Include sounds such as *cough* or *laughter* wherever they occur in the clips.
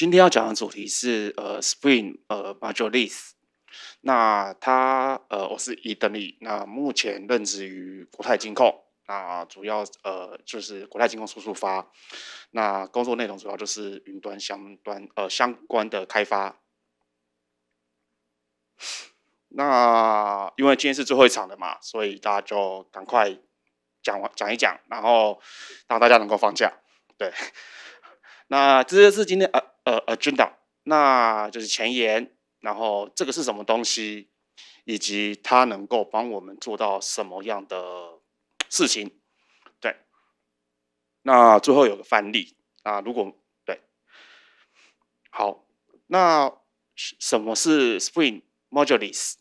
今天要讲的主题是呃，Spring 呃，Module List。那他呃，我是伊登利，那目前任职于国泰金控，那主要呃就是国泰金控速速发。那工作内容主要就是云端相端呃相关的开发。那因为今天是最后一场的嘛，所以大家就赶快讲完讲一讲，然后让大家能够放假。对，那这些是今天呃。呃，agenda，那就是前沿，然后这个是什么东西，以及它能够帮我们做到什么样的事情？对，那最后有个范例。啊，如果对，好，那什么是 Spring Modules？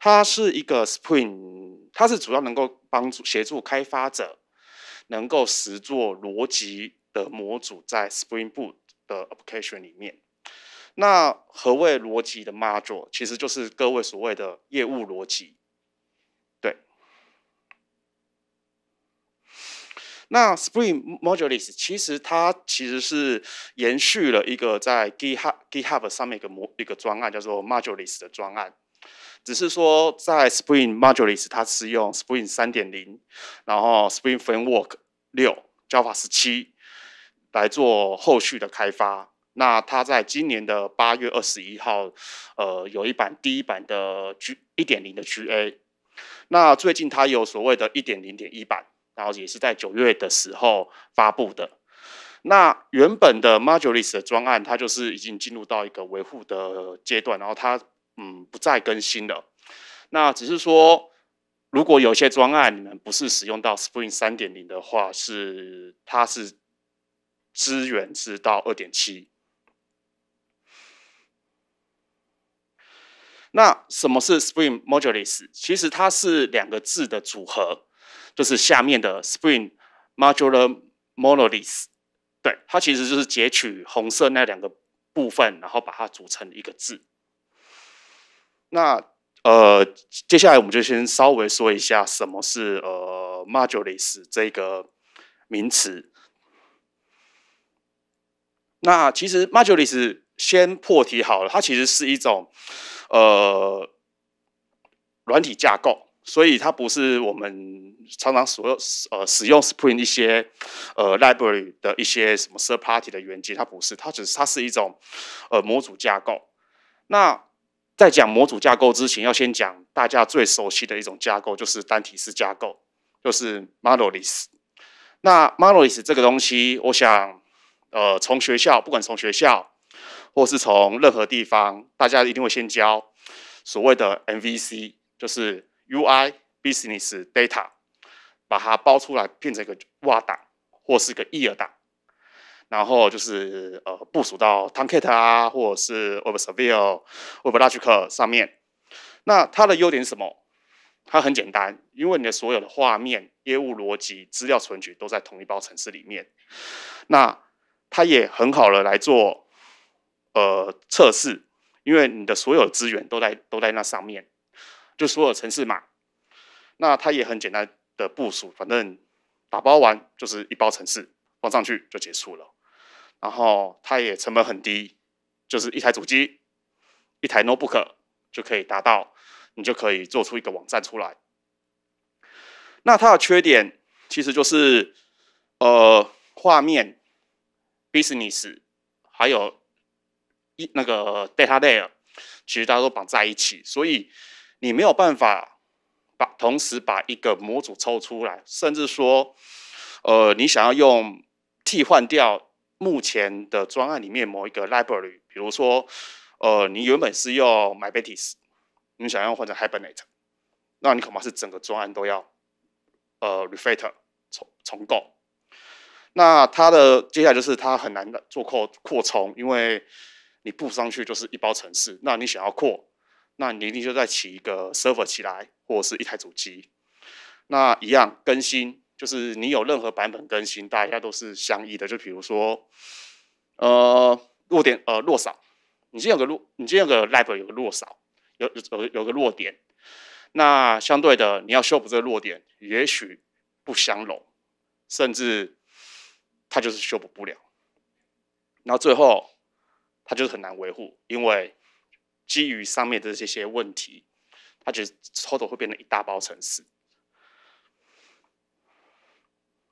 它是一个 Spring，它是主要能够帮助协助开发者能够实做逻辑的模组，在 Spring Boot。的 application 里面，那何谓逻辑的 module，其实就是各位所谓的业务逻辑，对。那 Spring Modules 其实它其实是延续了一个在 GitHub GitHub 上面一个模一个专案叫做 Modules 的专案，只是说在 Spring Modules 它是用 Spring 三点零，然后 Spring Framework 六，Java 1七。来做后续的开发。那它在今年的八月二十一号，呃，有一版第一版的 G 一点零的 GA。那最近它有所谓的一点零点一版，然后也是在九月的时候发布的。那原本的 Modules 的专案，它就是已经进入到一个维护的阶段，然后它嗯不再更新了。那只是说，如果有些专案你们不是使用到 Spring 三点零的话，是它是。资源是到二点七。那什么是 Spring m o d u l u s 其实它是两个字的组合，就是下面的 Spring Modular Modules。对，它其实就是截取红色那两个部分，然后把它组成一个字。那呃，接下来我们就先稍微说一下什么是呃 m o d u l u s 这个名词。那其实，Majolis 先破题好了。它其实是一种，呃，软体架构，所以它不是我们常常所有呃使用 Spring 一些呃 library 的一些什么 third party 的元件，它不是，它只是它是一种呃模组架构。那在讲模组架构之前，要先讲大家最熟悉的一种架构，就是单体式架构，就是 Modelis。那 Modelis 这个东西，我想。呃，从学校不管从学校，或是从任何地方，大家一定会先教所谓的 MVC，就是 UI、Business、Data，把它包出来变成一个 w e d 档或是个 e a r 档，然后就是呃部署到 t a n k e t 啊，或者是 Web Server、Web l o g g e 上面。那它的优点是什么？它很简单，因为你的所有的画面、业务逻辑、资料存取都在同一包程式里面。那它也很好的来做，呃，测试，因为你的所有资源都在都在那上面，就所有城市嘛。那它也很简单的部署，反正打包完就是一包城市放上去就结束了。然后它也成本很低，就是一台主机，一台 notebook 就可以达到，你就可以做出一个网站出来。那它的缺点其实就是，呃，画面。Business 还有一那个 data layer，其实大家都绑在一起，所以你没有办法把同时把一个模组抽出来，甚至说，呃，你想要用替换掉目前的专案里面某一个 library，比如说，呃，你原本是用 MyBatis，你想要换成 Hibernate，那你恐怕是整个专案都要呃 refactor 重重构。那它的接下来就是它很难做扩扩充，因为你布上去就是一包城市，那你想要扩，那你一定就在起一个 server 起来，或者是一台主机。那一样更新，就是你有任何版本更新，大家都是相依的。就比如说，呃，弱点呃弱少，你先有个弱，你先有个 lab 有个弱少，有有有个弱点。那相对的，你要修补这个弱点，也许不相容，甚至。它就是修补不了，然后最后它就是很难维护，因为基于上面的这些问题，它就是后头会变成一大包程式。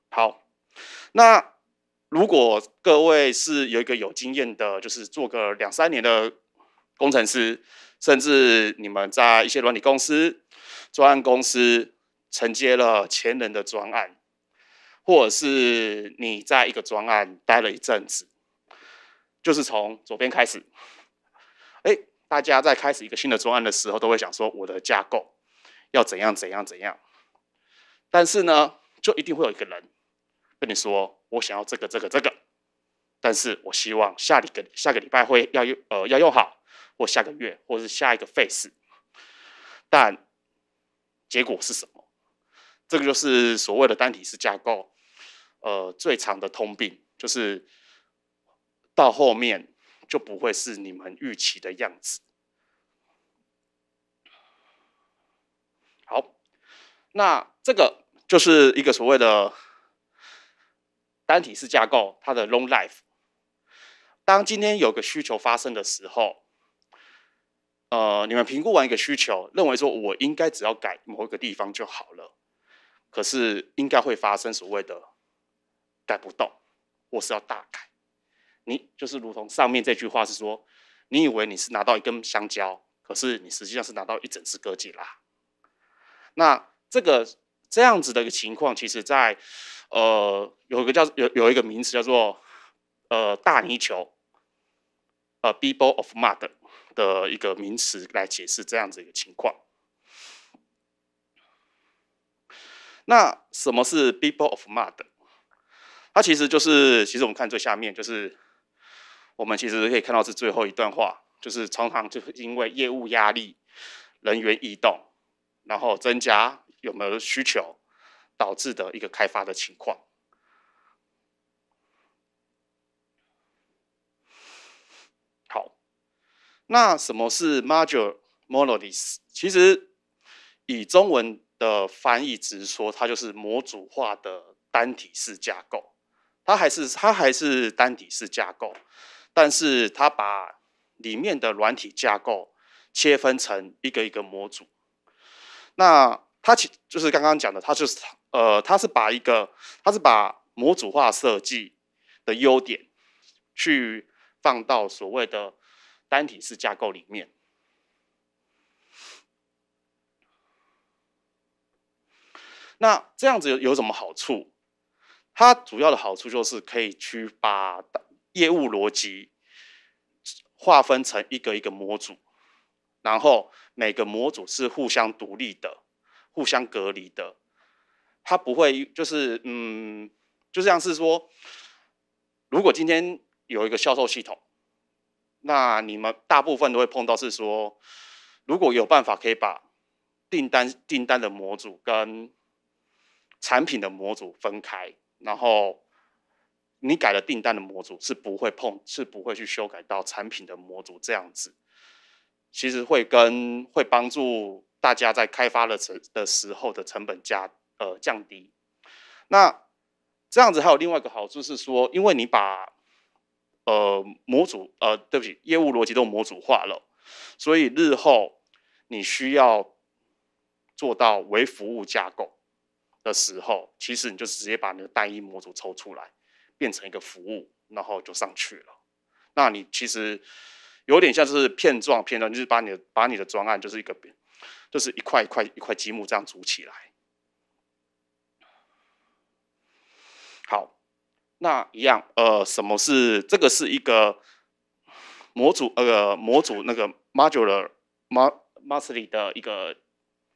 好，那如果各位是有一个有经验的，就是做个两三年的工程师，甚至你们在一些软体公司、专案公司承接了前人的专案。或者是你在一个专案待了一阵子，就是从左边开始，哎，大家在开始一个新的专案的时候，都会想说我的架构要怎样怎样怎样，但是呢，就一定会有一个人跟你说我想要这个这个这个，但是我希望下一个下个礼拜会要用呃要用好，或下个月或是下一个 f a c e 但结果是什么？这个就是所谓的单体式架构。呃，最长的通病就是到后面就不会是你们预期的样子。好，那这个就是一个所谓的单体式架构，它的 long life。当今天有个需求发生的时候，呃，你们评估完一个需求，认为说我应该只要改某一个地方就好了，可是应该会发生所谓的。改不动，或是要大改，你就是如同上面这句话是说，你以为你是拿到一根香蕉，可是你实际上是拿到一整只哥吉拉。那这个这样子的一个情况，其实，在呃，有一个叫有有一个名词叫做呃大泥球，呃，people of mud 的一个名词来解释这样子一个情况。那什么是 people of mud？它其实就是，其实我们看最下面，就是我们其实可以看到是最后一段话，就是常常就是因为业务压力、人员异动，然后增加有没有需求，导致的一个开发的情况。好，那什么是 m o d u l e m o d i e s 其实以中文的翻译直说，它就是模组化的单体式架构。它还是它还是单体式架构，但是它把里面的软体架构切分成一个一个模组。那它其就是刚刚讲的，它就是呃，它是把一个它是把模组化设计的优点，去放到所谓的单体式架构里面。那这样子有有什么好处？它主要的好处就是可以去把业务逻辑划分成一个一个模组，然后每个模组是互相独立的、互相隔离的。它不会就是嗯，就像是说，如果今天有一个销售系统，那你们大部分都会碰到是说，如果有办法可以把订单订单的模组跟产品的模组分开。然后你改了订单的模组，是不会碰，是不会去修改到产品的模组这样子。其实会跟会帮助大家在开发的成的时候的成本加呃降低。那这样子还有另外一个好处是说，因为你把呃模组呃对不起业务逻辑都模组化了，所以日后你需要做到为服务架构。的时候，其实你就直接把那个单一模组抽出来，变成一个服务，然后就上去了。那你其实有点像是片状，片状就是把你的把你的专案就是一个，就是一块一块一块积木这样组起来。好，那一样，呃，什么是这个？是一个模组，那个模组那个 modular ma mostly 的一个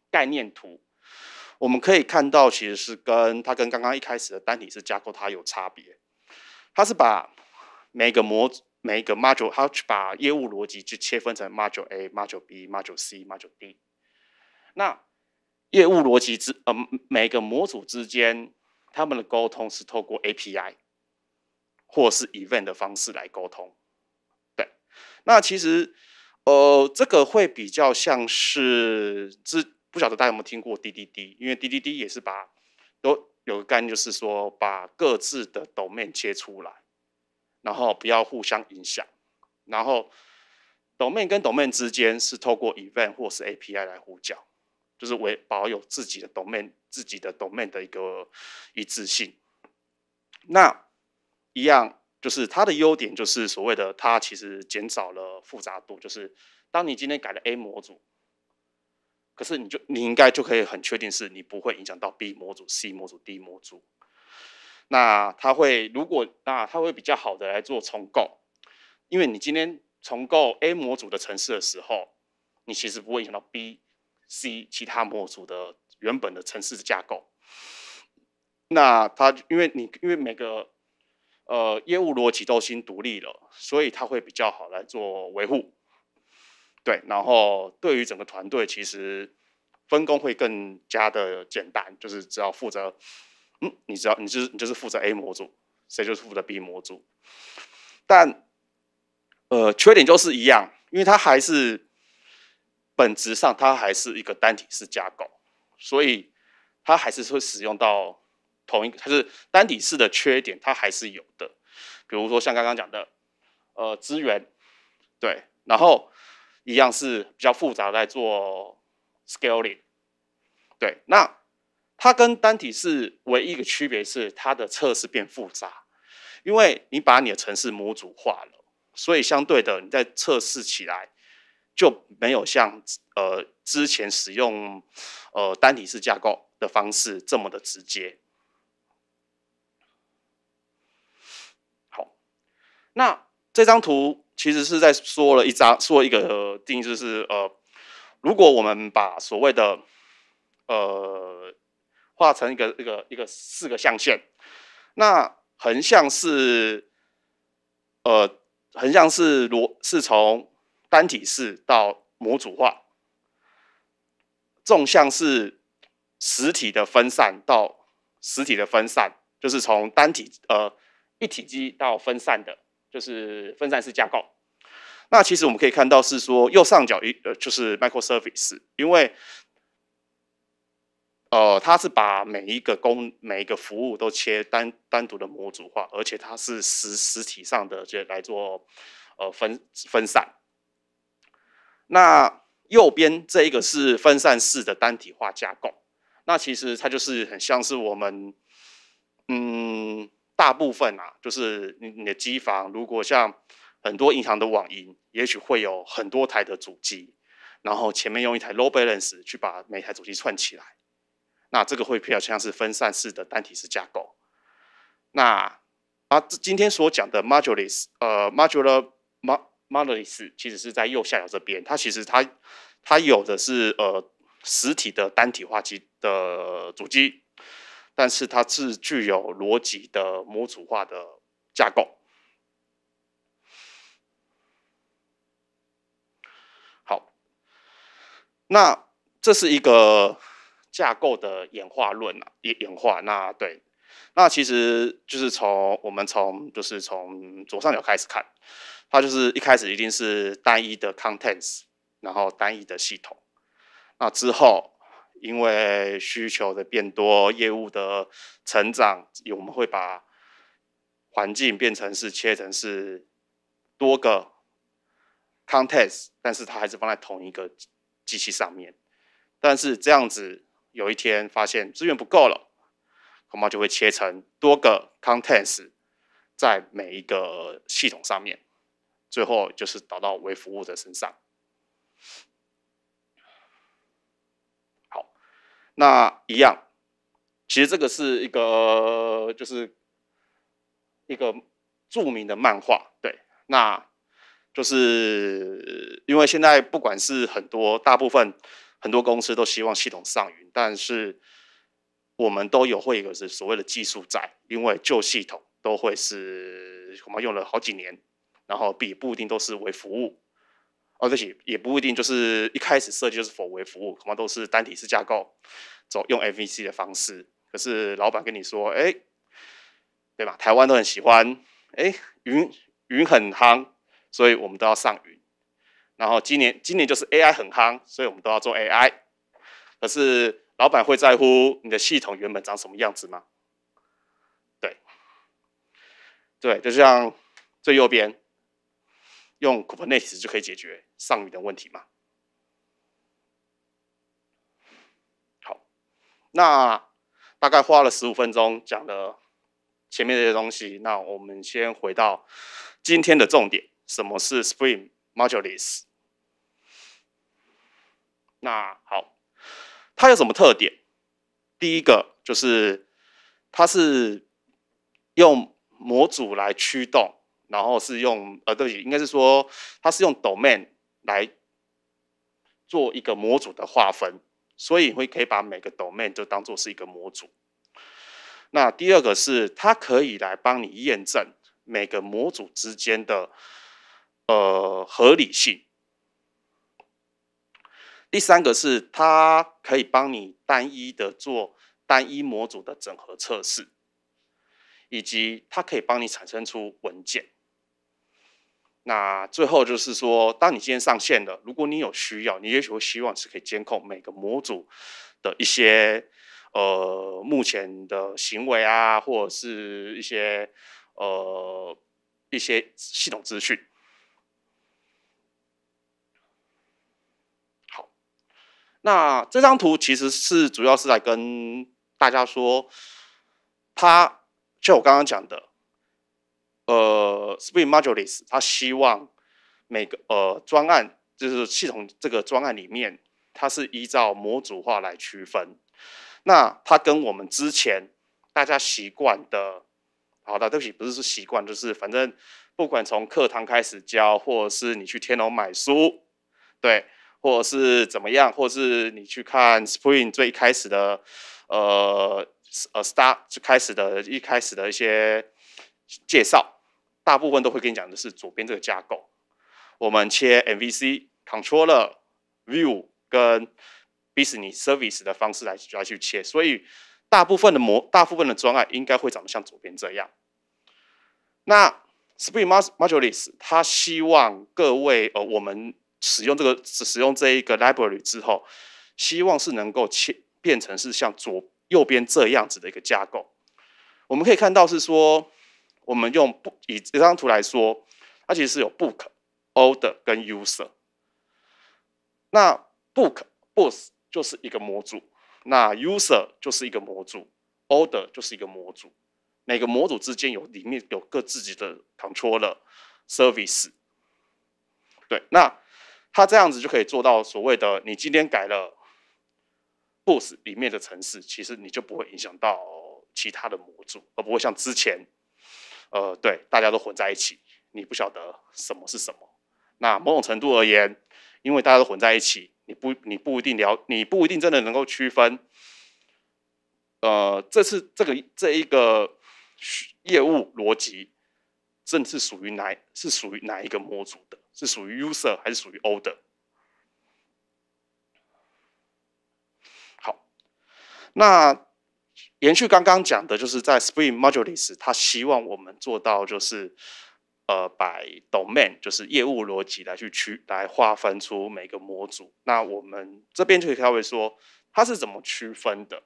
概念图。我们可以看到，其实是跟它跟刚刚一开始的单体式架构它有差别。它是把每个模、每个 module，它是把业务逻辑就切分成 module A、module B、module C、module D。那业务逻辑之呃，每个模组之间，他们的沟通是透过 API 或是 event 的方式来沟通。对，那其实呃，这个会比较像是之。不晓得大家有没有听过滴滴滴？因为滴滴滴也是把都有个概念，就是说把各自的 domain 切出来，然后不要互相影响。然后 domain 跟 domain 之间是透过 event 或是 API 来呼叫，就是为保有自己的 domain 自己的 domain 的一个一致性。那一样就是它的优点，就是所谓的它其实减少了复杂度，就是当你今天改了 A 模组。可是你就你应该就可以很确定是你不会影响到 B 模组、C 模组、D 模组。那它会如果那它会比较好的来做重构，因为你今天重构 A 模组的城市的时候，你其实不会影响到 B、C 其他模组的原本的城市的架构。那它因为你因为每个呃业务逻辑都新独立了，所以它会比较好来做维护。对，然后对于整个团队，其实分工会更加的简单，就是只要负责，嗯，你只要你就是你就是负责 A 模组，谁就是负责 B 模组。但，呃，缺点就是一样，因为它还是本质上它还是一个单体式架构，所以它还是会使用到同一，它是单体式的缺点，它还是有的，比如说像刚刚讲的，呃，资源，对，然后。一样是比较复杂，在做 scaling。对，那它跟单体是唯一的区别是，它的测试变复杂，因为你把你的城市模组化了，所以相对的，你在测试起来就没有像呃之前使用呃单体式架构的方式这么的直接。好，那这张图。其实是在说了一张说一个定义，就是呃，如果我们把所谓的呃，画成一个一个一个四个象限，那横向是呃横向是罗是从单体式到模组化，纵向是实体的分散到实体的分散，就是从单体呃一体机到分散的。就是分散式架构，那其实我们可以看到是说右上角一呃就是 micro service，因为呃它是把每一个工每一个服务都切单单独的模组化，而且它是实实体上的就来做呃分分散。那右边这一个是分散式的单体化架构，那其实它就是很像是我们嗯。大部分啊，就是你你的机房，如果像很多银行的网银，也许会有很多台的主机，然后前面用一台 l o w balance 去把每台主机串起来，那这个会比较像是分散式的单体式架构。那啊，今天所讲的 modulars，呃，modular modulars，其实是在右下角这边，它其实它它有的是呃实体的单体化机的主机。但是它是具有逻辑的、模组化的架构。好，那这是一个架构的演化论啊，演演化。那对，那其实就是从我们从就是从左上角开始看，它就是一开始一定是单一的 contents，然后单一的系统，那之后。因为需求的变多，业务的成长，我们会把环境变成是切成是多个 context，但是它还是放在同一个机器上面。但是这样子有一天发现资源不够了，恐怕就会切成多个 context，在每一个系统上面，最后就是导到微服务的身上。那一样，其实这个是一个就是一个著名的漫画，对。那就是因为现在不管是很多大部分很多公司都希望系统上云，但是我们都有会一个是所谓的技术在，因为旧系统都会是恐怕用了好几年，然后比不一定都是为服务。哦，这些也不一定就是一开始设计就是否为服务，恐怕都是单体式架构，走用 MVC 的方式。可是老板跟你说，哎，对吧？台湾都很喜欢，哎，云云很夯，所以我们都要上云。然后今年今年就是 AI 很夯，所以我们都要做 AI。可是老板会在乎你的系统原本长什么样子吗？对，对，就像最右边。用 Kubernetes 就可以解决上云的问题嘛？好，那大概花了十五分钟讲了前面这些东西，那我们先回到今天的重点：什么是 Spring m o d u l e e s 那好，它有什么特点？第一个就是它是用模组来驱动。然后是用呃，对，应该是说它是用 domain 来做一个模组的划分，所以会可以把每个 domain 就当做是一个模组。那第二个是它可以来帮你验证每个模组之间的呃合理性。第三个是它可以帮你单一的做单一模组的整合测试，以及它可以帮你产生出文件。那最后就是说，当你今天上线了，如果你有需要，你也许会希望是可以监控每个模组的一些呃目前的行为啊，或者是一些呃一些系统资讯。好，那这张图其实是主要是在跟大家说，它就我刚刚讲的。呃，Spring Modules，它希望每个呃专案，就是系统这个专案里面，它是依照模组化来区分。那它跟我们之前大家习惯的，好的，对不起，不是说习惯，就是反正不管从课堂开始教，或者是你去天龙买书，对，或者是怎么样，或者是你去看 Spring 最开始的，呃呃，Start 最开始的一开始的一些介绍。大部分都会跟你讲的是左边这个架构，我们切 MVC、Controller、View 跟 Business Service 的方式来来去切，所以大部分的模、大部分的专案应该会长得像左边这样。那 Spring m o s t 他希望各位呃，我们使用这个使用这一个 library 之后，希望是能够切变成是像左右边这样子的一个架构。我们可以看到是说。我们用不以这张图来说，它其实是有 book、order 跟 user。那 book、books 就是一个模组，那 user 就是一个模组，order 就是一个模组。每个模组之间有里面有各自己的 controller、service。对，那它这样子就可以做到所谓的你今天改了 books 里面的城市，其实你就不会影响到其他的模组，而不会像之前。呃，对，大家都混在一起，你不晓得什么是什么。那某种程度而言，因为大家都混在一起，你不，你不一定了，你不一定真的能够区分。呃，这次这个这一个业务逻辑，正是属于哪是属于哪一个模组的？是属于 user 还是属于 order？好，那。延续刚刚讲的，就是在 Spring Modules，他希望我们做到就是，呃，把 Domain，就是业务逻辑来去区来划分出每个模组。那我们这边就可以稍微说，它是怎么区分的？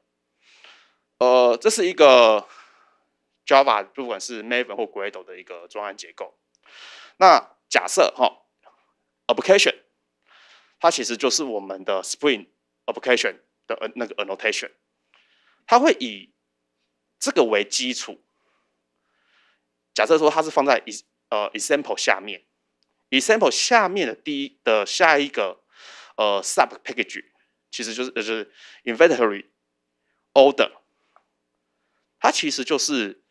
呃，这是一个 Java，不管是 Maven 或 Gradle 的一个专案结构。那假设哈，Application，它其实就是我们的 Spring Application 的那个 Annotation。它会以这个为基础，假设说它是放在 e 呃 example 下面，example 下面的第一的下一个呃 sub package，其实就是就是 inventory order，它其实就是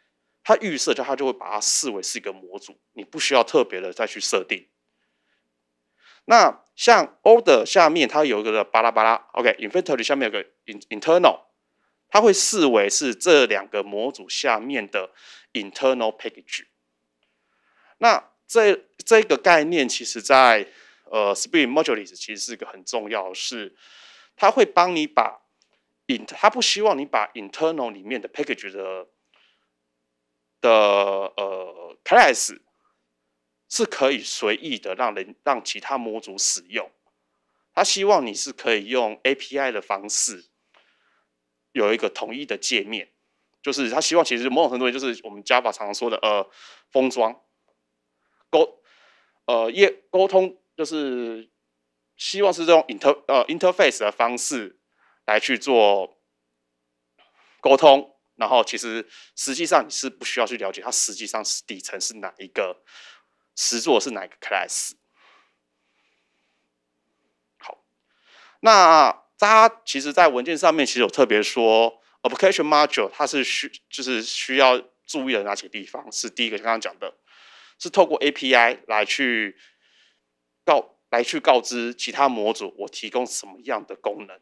它预设就它就会把它视为是一个模组，你不需要特别的再去设定。那像 order 下面它有一个巴拉巴拉，OK inventory 下面有个 internal。它会视为是这两个模组下面的 internal package。那这这个概念其实，在呃 Spring Modules 其实是一个很重要的事，它会帮你把 i n 它不希望你把 internal 里面的 package 的的呃 class 是可以随意的让人让其他模组使用，它希望你是可以用 API 的方式。有一个统一的界面，就是他希望其实某种程度就是我们 Java 常常说的呃封装，沟呃业沟通就是希望是这种 inter 呃 interface 的方式来去做沟通，然后其实实际上你是不需要去了解它实际上是底层是哪一个实作是哪一个 class。好，那。它其实，在文件上面其实有特别说，application module 它是需就是需要注意的哪些地方？是第一个，刚刚讲的，是透过 API 来去告来去告知其他模组我提供什么样的功能。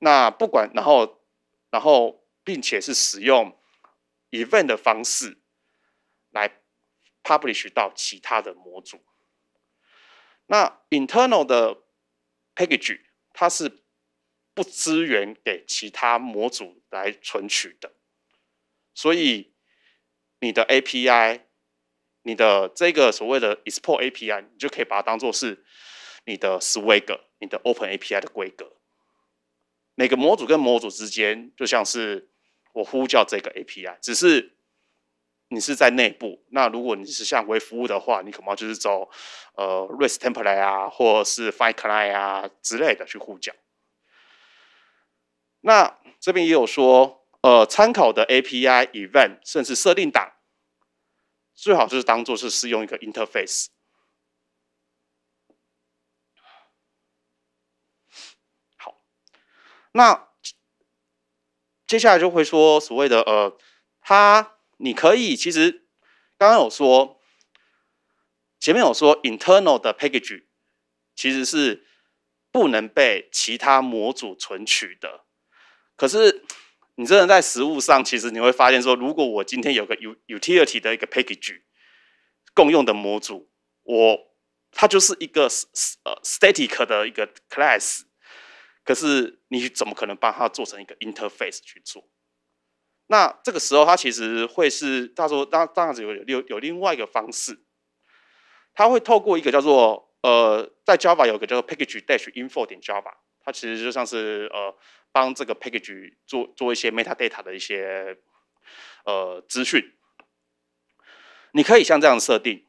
那不管然后然后，并且是使用 event 的方式来 publish 到其他的模组。那 internal 的 package。它是不支援给其他模组来存取的，所以你的 API，你的这个所谓的 export API，你就可以把它当做是你的 Swagger，你的 Open API 的规格。每个模组跟模组之间，就像是我呼叫这个 API，只是。你是在内部，那如果你是像微服务的话，你恐怕就是走呃，REST template 啊，或是 Fine Client 啊之类的去呼叫。那这边也有说，呃，参考的 API event 甚至设定档，最好就是当做是适用一个 interface。好，那接下来就会说所谓的呃，它。你可以，其实刚刚有说，前面有说，internal 的 package 其实是不能被其他模组存取的。可是你真的在实物上，其实你会发现说，如果我今天有个 utility 的一个 package 共用的模组，我它就是一个呃 static 的一个 class，可是你怎么可能把它做成一个 interface 去做？那这个时候，它其实会是，他说，当这样子有有有另外一个方式，他会透过一个叫做，呃，在 Java 有个叫做 package-info dash 点 Java，它其实就像是呃，帮这个 package 做做一些 metadata 的一些，呃，资讯。你可以像这样设定，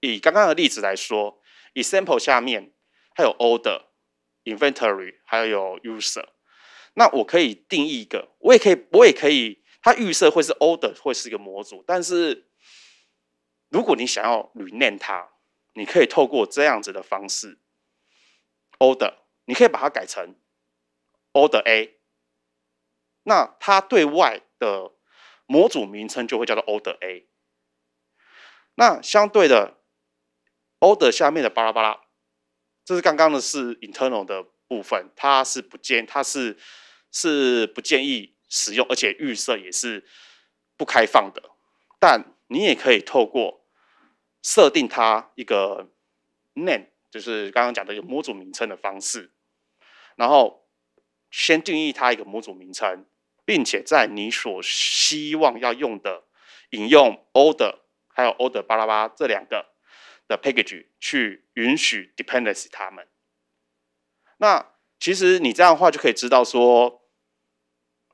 以刚刚的例子来说，example 下面它有 order、inventory，还有 user。那我可以定义一个，我也可以，我也可以，它预设会是 order 会是一个模组，但是如果你想要履练它，你可以透过这样子的方式，order，你可以把它改成 order a，那它对外的模组名称就会叫做 order a，那相对的 order 下面的巴拉巴拉，这是刚刚的是 internal 的部分，它是不见，它是。是不建议使用，而且预设也是不开放的。但你也可以透过设定它一个 name，就是刚刚讲的一个模组名称的方式，然后先定义它一个模组名称，并且在你所希望要用的引用 order 还有 order 巴拉巴这两个的 package 去允许 dependency 它们。那其实你这样的话就可以知道说，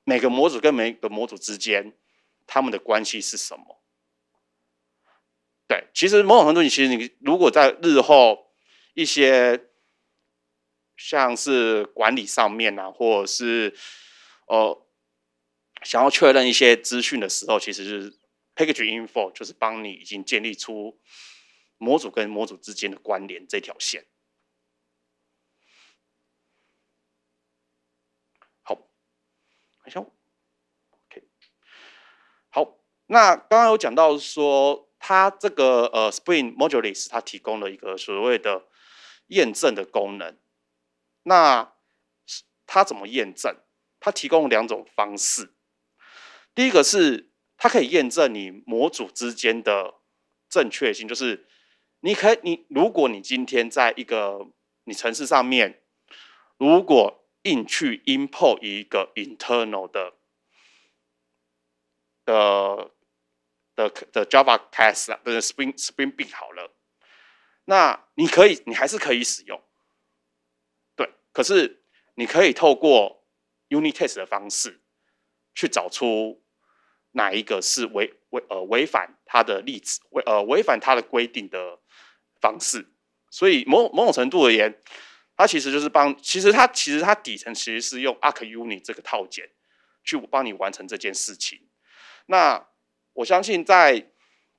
每个模组跟每个模组之间，他们的关系是什么。对，其实某种程度，你其实你如果在日后一些像是管理上面啊，或者是哦想要确认一些资讯的时候，其实是 package info 就是帮你已经建立出模组跟模组之间的关联这条线。好，那刚刚有讲到说，它这个呃，Spring Modules 它提供了一个所谓的验证的功能。那它怎么验证？它提供两种方式。第一个是它可以验证你模组之间的正确性，就是你可以，你如果你今天在一个你城市上面，如果硬去 import 一个 internal 的的的的 Java t e s s 啊，不是 Spring Spring Bean 好了，那你可以，你还是可以使用，对，可是你可以透过 Unit Test 的方式去找出哪一个是违违呃违反它的例子，违呃违反它的规定的方式，所以某某种程度而言。它其实就是帮，其实它其实它底层其实是用 Arc Uni 这个套件去帮你完成这件事情。那我相信在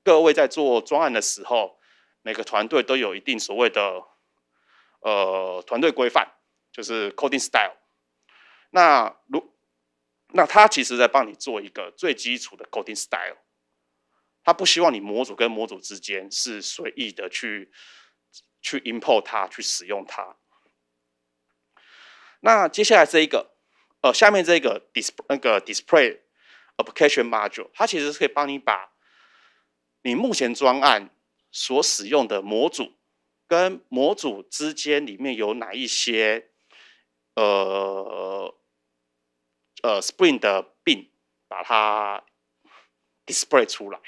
各位在做专案的时候，每个团队都有一定所谓的呃团队规范，就是 coding style。那如那它其实在帮你做一个最基础的 coding style。他不希望你模组跟模组之间是随意的去去 import 它去使用它。那接下来这一个，呃，下面这个 display 那个 display application module，它其实是可以帮你把你目前专案所使用的模组跟模组之间里面有哪一些，呃呃 spring 的病，把它 display 出来，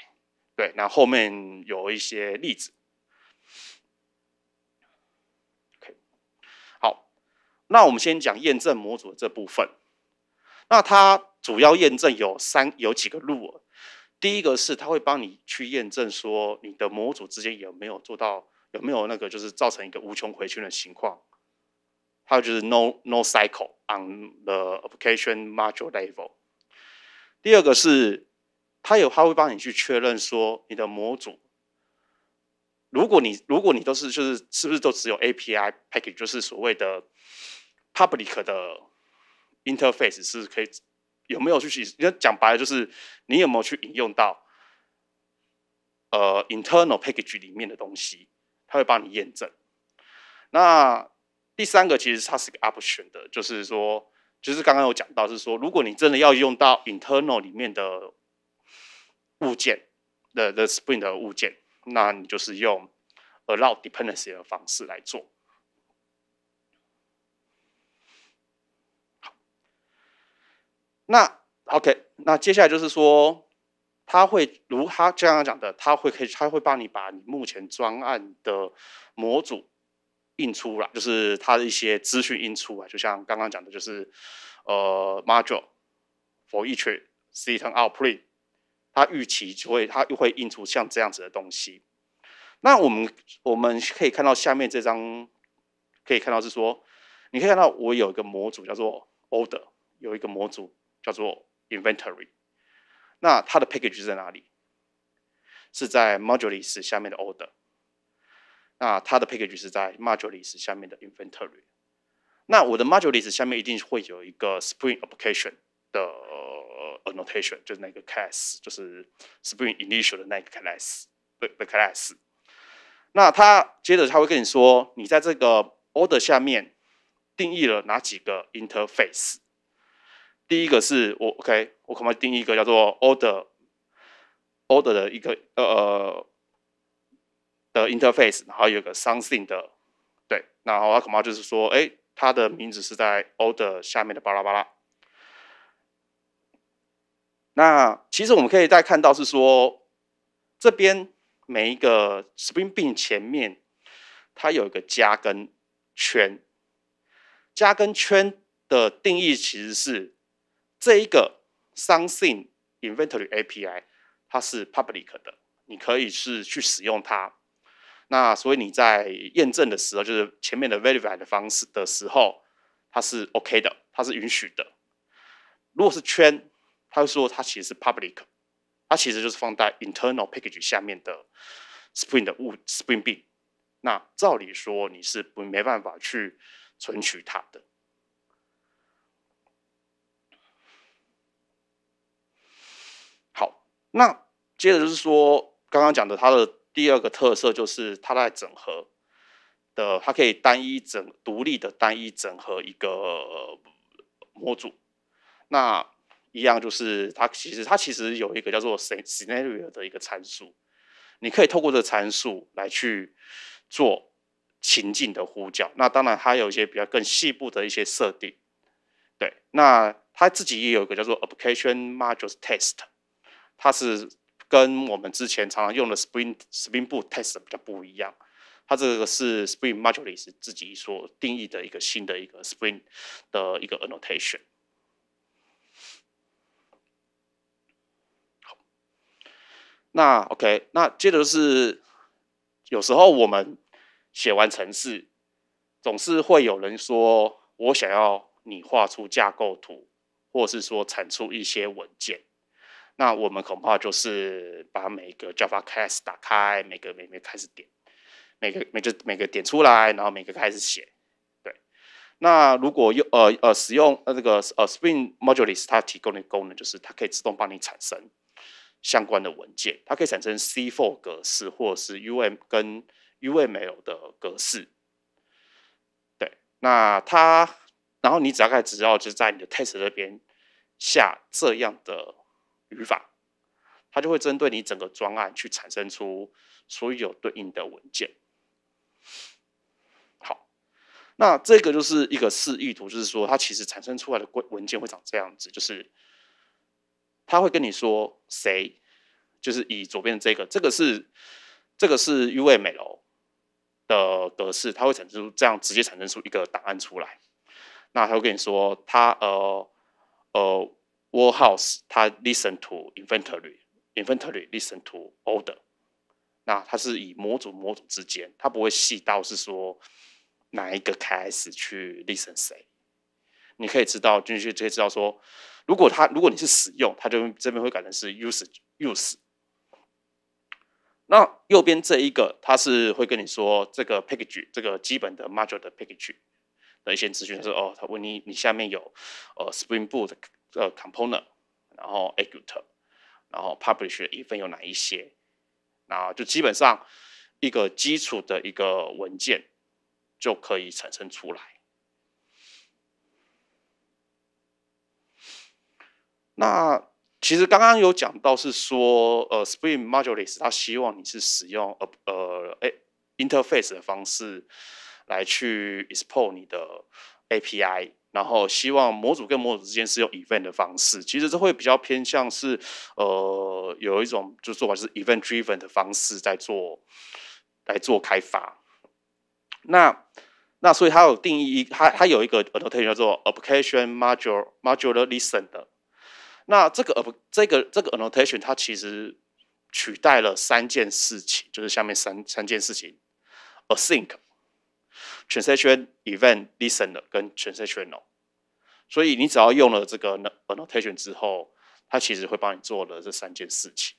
对，那后面有一些例子。那我们先讲验证模组的这部分。那它主要验证有三有几个路，第一个是它会帮你去验证说你的模组之间有没有做到有没有那个就是造成一个无穷回圈的情况。还有就是 no no cycle on the application module level。第二个是它有它会帮你去确认说你的模组，如果你如果你都是就是是不是都只有 API package 就是所谓的。Public 的 interface 是可以有没有去讲白了就是你有没有去引用到呃 internal package 里面的东西，它会帮你验证。那第三个其实它是个 o p t i o n 的，就是说就是刚刚有讲到是说，如果你真的要用到 internal 里面的物件的的 Spring 的物件，那你就是用 allow dependency 的方式来做。那 OK，那接下来就是说，他会如他刚刚讲的，他会可以，他会帮你把你目前专案的模组印出来，就是他的一些资讯印出来，就像刚刚讲的，就是呃，module for each system output，他预期就会，他又会印出像这样子的东西。那我们我们可以看到下面这张，可以看到是说，你可以看到我有一个模组叫做 order，有一个模组。叫做 Inventory，那它的 package 是在哪里？是在 ModuleList 下面的 Order，那它的 package 是在 ModuleList 下面的 Inventory。那我的 ModuleList 下面一定会有一个 Spring Application 的 annotation，就是那个 class，就是 Spring Initial 的那个 c l a s s 的的 the class。那他接着他会跟你说，你在这个 Order 下面定义了哪几个 interface？第一个是我 OK，我恐怕定义一个叫做 Order Order 的一个呃的 interface，然后有个 Something 的，对，然后我恐怕就是说，哎，它的名字是在 Order 下面的巴拉巴拉。那其实我们可以再看到是说，这边每一个 Spring Bean 前面它有一个加跟圈，加跟圈的定义其实是。这一个 something inventory API 它是 public 的，你可以是去使用它。那所以你在验证的时候，就是前面的 v e r i f y 的方式的时候，它是 OK 的，它是允许的。如果是圈，他说它其实是 public，它其实就是放在 internal package 下面的 Spring 的物 Spring B。那照理说你是不没办法去存取它的。那接着就是说，刚刚讲的它的第二个特色就是它在整合的，它可以单一整独立的单一整合一个模组。那一样就是它其实它其实有一个叫做 scenario 的一个参数，你可以透过这个参数来去做情境的呼叫。那当然它有一些比较更细部的一些设定。对，那它自己也有一个叫做 application module test。它是跟我们之前常常用的 Spring Spring Boot Test 比较不一样，它这个是 Spring Modules 自己所定义的一个新的一个 Spring 的一个 annotation。好，那 OK，那接着是有时候我们写完程式，总是会有人说我想要你画出架构图，或是说产出一些文件。那我们恐怕就是把每个 Java class 打开，每个每个开始点，每个每个每个点出来，然后每个开始写。对，那如果用呃呃使用呃这个呃 Spring Modules 它提供的功能，就是它可以自动帮你产生相关的文件，它可以产生 C4 格式或者是 u m 跟 UML 的格式。对，那它，然后你只要只要就是在你的 test 那边下这样的。语法，它就会针对你整个专案去产生出所有对应的文件。好，那这个就是一个示意图，就是说它其实产生出来的规文件会长这样子，就是它会跟你说谁，就是以左边这个，这个是这个是 u 美楼的格式，它会产生出这样直接产生出一个答案出来。那它会跟你说，它呃呃。Warehouse 它 listen to inventory, inventory listen to order。那它是以模组模组之间，它不会细到是说哪一个开始去 listen 谁。你可以知道，进去就可以知道说，如果它如果你是使用，它就这边会改成是 u s e use。那右边这一个，它是会跟你说这个 package 这个基本的 module 的 package 的一些资讯是哦，它问你你下面有呃 Spring Boot。呃，component，然后 a t o r e g 然后 publish 一份有哪一些，然后就基本上一个基础的一个文件就可以产生出来。那其实刚刚有讲到是说，呃，Spring Modules 它希望你是使用呃呃，哎，interface 的方式来去 export 你的 API。然后希望模组跟模组之间是用 event 的方式，其实这会比较偏向是，呃，有一种就做法是 event-driven 的方式在做，来做开发。那那所以它有定义一，它它有一个 annotation 叫做 application module module listen 的。那这个 app 这个这个 annotation 它其实取代了三件事情，就是下面三三件事情，async。t r a n s a c t i o n event listener 跟 transactional，所以你只要用了这个 annotation 之后，它其实会帮你做了这三件事情。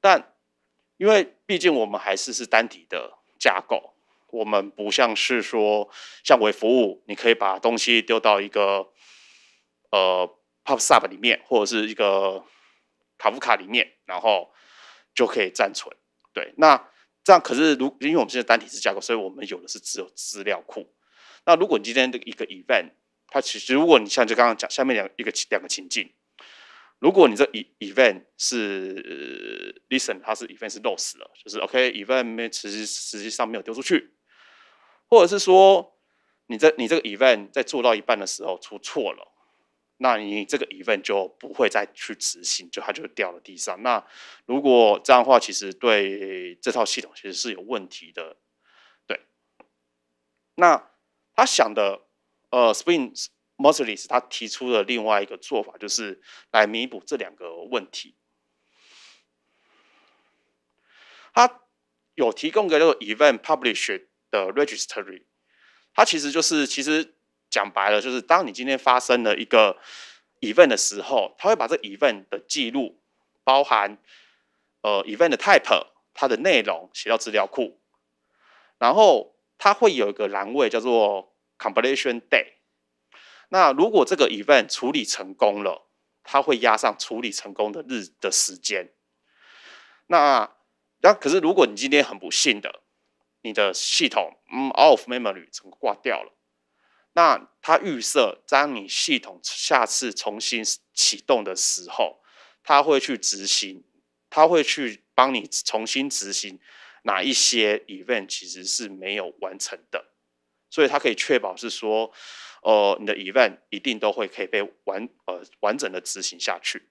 但因为毕竟我们还是是单体的架构，我们不像是说像微服务，你可以把东西丢到一个呃 pop up 里面或者是一个卡夫卡里面，然后就可以暂存。对，那。这样可是，如因为我们现在单体式架构，所以我们有的是只有资料库。那如果你今天的一个 event，它其实如果你像就刚刚讲下面两一个两个情境，如果你这 e event 是 listen，它是 event 是 lost 了，就是 OK event 没实际实际上没有丢出去，或者是说你这你这个 event 在做到一半的时候出错了。那你这个 event 就不会再去执行，就它就掉了地上。那如果这样的话，其实对这套系统其实是有问题的。对，那他想的，呃，Spring Mosley 他提出的另外一个做法，就是来弥补这两个问题。他有提供个这个 Event p u b l i s h 的 Registry，它其实就是其实。讲白了，就是当你今天发生了一个 event 的时候，它会把这 event 的记录包含呃 event 的 type，它的内容写到资料库，然后它会有一个栏位叫做 completion day。那如果这个 event 处理成功了，它会压上处理成功的日的时间。那然可是如果你今天很不幸的，你的系统嗯 out of memory 成挂掉了。那它预设，当你系统下次重新启动的时候，它会去执行，它会去帮你重新执行哪一些 event 其实是没有完成的，所以它可以确保是说，呃，你的 event 一定都会可以被完呃完整的执行下去。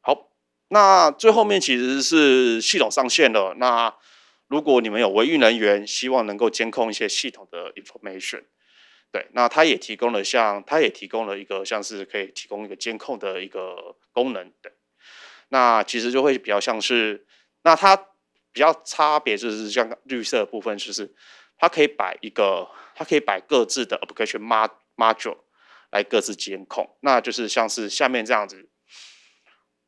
好，那最后面其实是系统上线了，那。如果你们有维运人员，希望能够监控一些系统的 information，对，那它也提供了像它也提供了一个像是可以提供一个监控的一个功能的，那其实就会比较像是，那它比较差别就是像绿色部分，就是它可以摆一个，它可以摆各自的 application module 来各自监控，那就是像是下面这样子，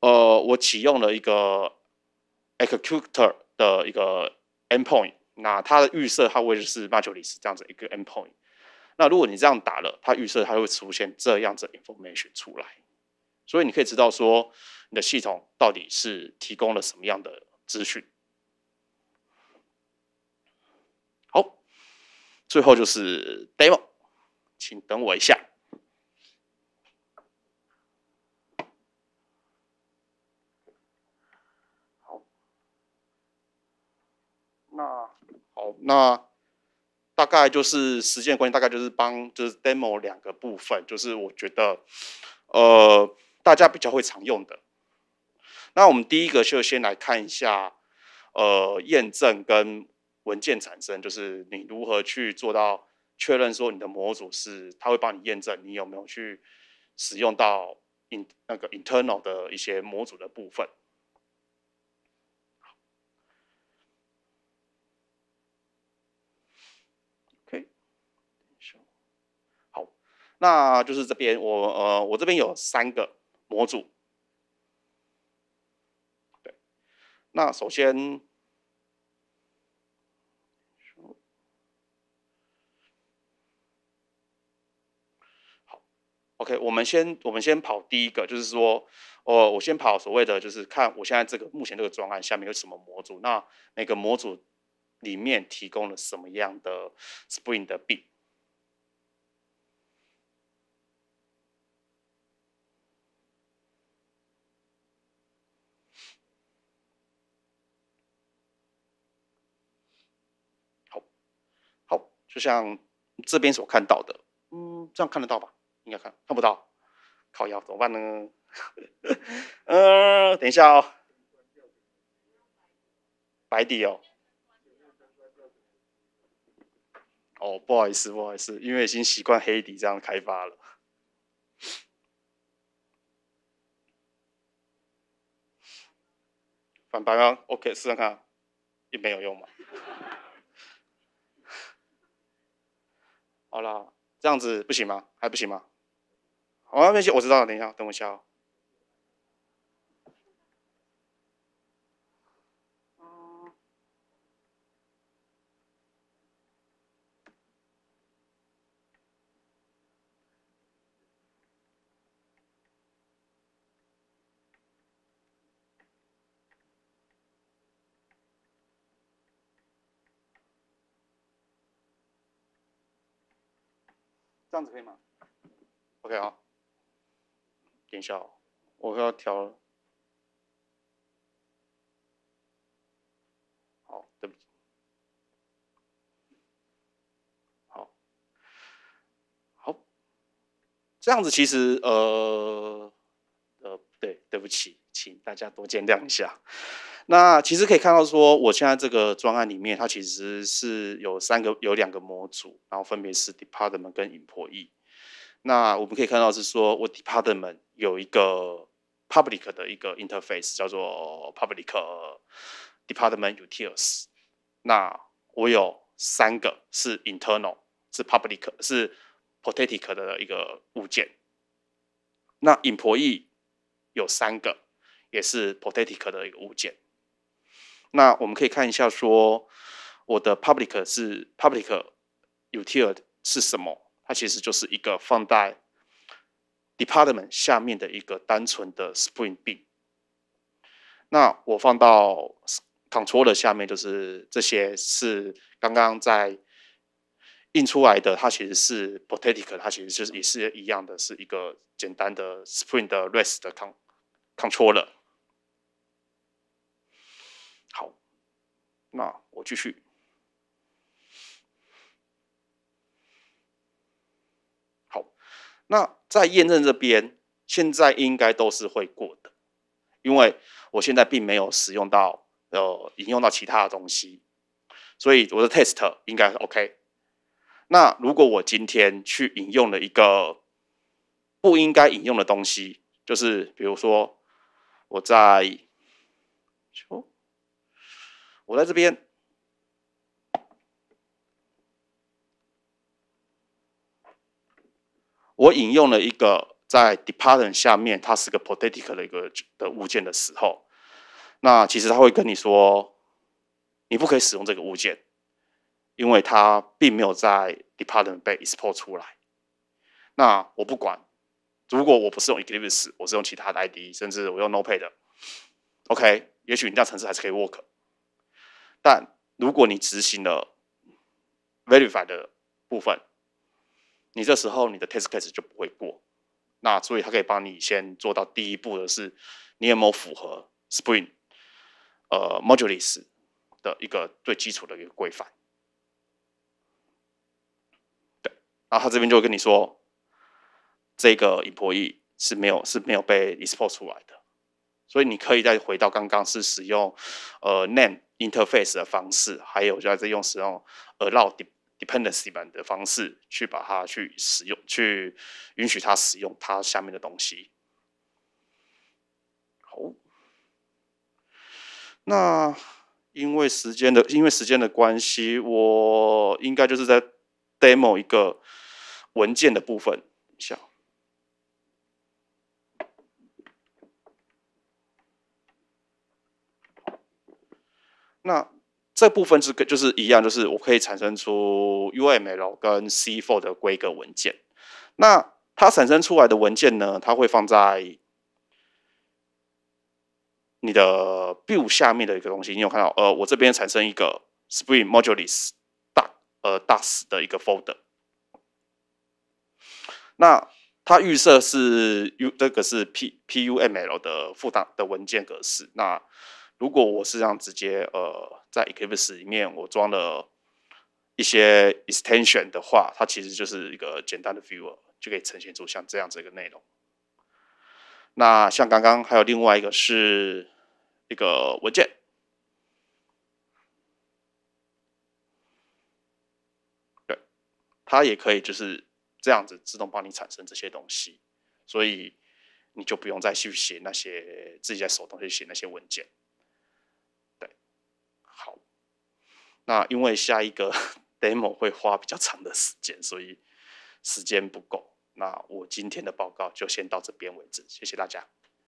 呃，我启用了一个 executor 的一个。Endpoint，那它的预设它会是马修里斯这样子一个 Endpoint。那如果你这样打了，它预设它会出现这样子 information 出来，所以你可以知道说你的系统到底是提供了什么样的资讯。好，最后就是 demo，请等我一下。哦，那大概就是时间关系，大概就是帮就是 demo 两个部分，就是我觉得呃大家比较会常用的。那我们第一个就先来看一下呃验证跟文件产生，就是你如何去做到确认说你的模组是它会帮你验证你有没有去使用到 in 那个 internal 的一些模组的部分。那就是这边我呃我这边有三个模组，对，那首先，好，OK，我们先我们先跑第一个，就是说，哦，我先跑所谓的就是看我现在这个目前这个状态下面有什么模组，那每个模组里面提供了什么样的 Spring 的 b 就像这边所看到的，嗯，这样看得到吧？应该看，看不到，靠腰怎么办呢？*laughs* 呃，等一下哦，白底哦，哦，不好意思，不好意思，因为已经习惯黑底这样开发了，反白啊，OK，试试看，也没有用嘛。好了，这样子不行吗？还不行吗？好啊，没关系，我知道了。等一下，等我一下。这样子可以吗？OK 啊，一下，我要调。好，对不起，好，好，这样子其实呃呃，对，对不起，请大家多见谅一下。那其实可以看到，说我现在这个专案里面，它其实是有三个，有两个模组，然后分别是 department 跟 employee。那我们可以看到是说，我 department 有一个 public 的一个 interface，叫做 public department utils。那我有三个是 internal，是 public，是 p o t e t i c 的一个物件。那影婆义有三个，也是 p o t e t i c 的一个物件。那我们可以看一下，说我的 public 是 public utility 是什么？它其实就是一个放在 department 下面的一个单纯的 Spring B。那我放到 controller 下面，就是这些是刚刚在印出来的。它其实是 p o t e t i a l 它其实就是也是一样的，是一个简单的 Spring 的 REST 的 con controller。那我继续。好，那在验证这边，现在应该都是会过的，因为我现在并没有使用到呃引用到其他的东西，所以我的 test 应该是 OK。那如果我今天去引用了一个不应该引用的东西，就是比如说我在哦。我在这边，我引用了一个在 department 下面，它是个 p o t e t i c 的一个的物件的时候，那其实它会跟你说，你不可以使用这个物件，因为它并没有在 department 被 export 出来。那我不管，如果我不是用 i l i v i s 我是用其他的 ID，甚至我用 no pay 的，OK，也许你那程式还是可以 work。但如果你执行了 verify 的部分，你这时候你的 test case 就不会过。那所以它可以帮你先做到第一步的是，你有没有符合 Spring 呃 m o d u l e s s 的一个最基础的一个规范？对，然后他这边就会跟你说，这个 employee 是没有是没有被 expose 出来的。所以你可以再回到刚刚是使用呃 name interface 的方式，还有就是用使用 allow dependency 版的方式去把它去使用，去允许它使用它下面的东西。好，那因为时间的因为时间的关系，我应该就是在 demo 一个文件的部分一下。那这部分是就是一样，就是我可以产生出 UML 跟 C4 的规格文件。那它产生出来的文件呢，它会放在你的 build 下面的一个东西。你有看到？呃，我这边产生一个 spring modules 大呃大十的一个 folder。那它预设是 U 这个是 P P U M L 的复档的文件格式。那如果我是这样直接，呃，在 Eclipse 里面我装了一些 extension 的话，它其实就是一个简单的 viewer，就可以呈现出像这样子一个内容。那像刚刚还有另外一个是一个文件，对，它也可以就是这样子自动帮你产生这些东西，所以你就不用再去写那些自己在手动去写那些文件。那因为下一个 *laughs* demo 会花比较长的时间，所以时间不够。那我今天的报告就先到这边为止，谢谢大家。